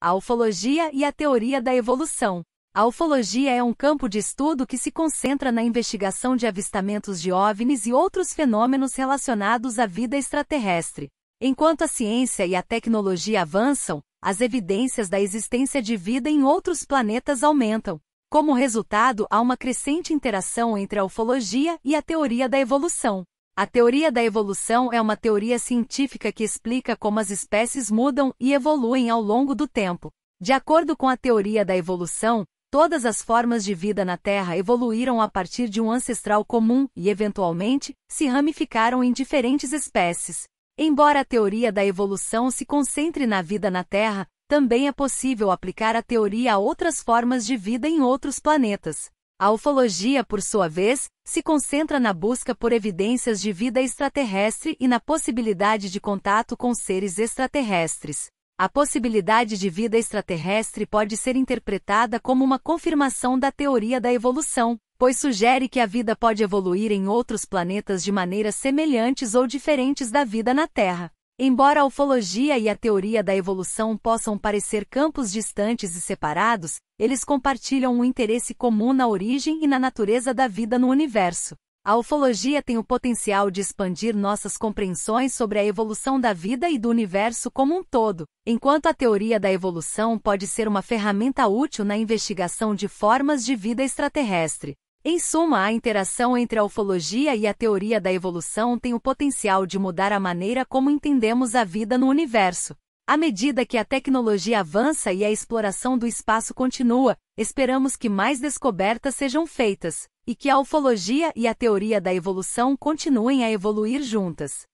a ufologia e a teoria da evolução. A ufologia é um campo de estudo que se concentra na investigação de avistamentos de OVNIs e outros fenômenos relacionados à vida extraterrestre. Enquanto a ciência e a tecnologia avançam, as evidências da existência de vida em outros planetas aumentam. Como resultado, há uma crescente interação entre a ufologia e a teoria da evolução. A teoria da evolução é uma teoria científica que explica como as espécies mudam e evoluem ao longo do tempo. De acordo com a teoria da evolução, todas as formas de vida na Terra evoluíram a partir de um ancestral comum e, eventualmente, se ramificaram em diferentes espécies. Embora a teoria da evolução se concentre na vida na Terra, também é possível aplicar a teoria a outras formas de vida em outros planetas. A ufologia, por sua vez, se concentra na busca por evidências de vida extraterrestre e na possibilidade de contato com seres extraterrestres. A possibilidade de vida extraterrestre pode ser interpretada como uma confirmação da teoria da evolução, pois sugere que a vida pode evoluir em outros planetas de maneiras semelhantes ou diferentes da vida na Terra. Embora a ufologia e a teoria da evolução possam parecer campos distantes e separados, eles compartilham um interesse comum na origem e na natureza da vida no universo. A ufologia tem o potencial de expandir nossas compreensões sobre a evolução da vida e do universo como um todo, enquanto a teoria da evolução pode ser uma ferramenta útil na investigação de formas de vida extraterrestre. Em suma, a interação entre a ufologia e a teoria da evolução tem o potencial de mudar a maneira como entendemos a vida no universo. À medida que a tecnologia avança e a exploração do espaço continua, esperamos que mais descobertas sejam feitas, e que a ufologia e a teoria da evolução continuem a evoluir juntas.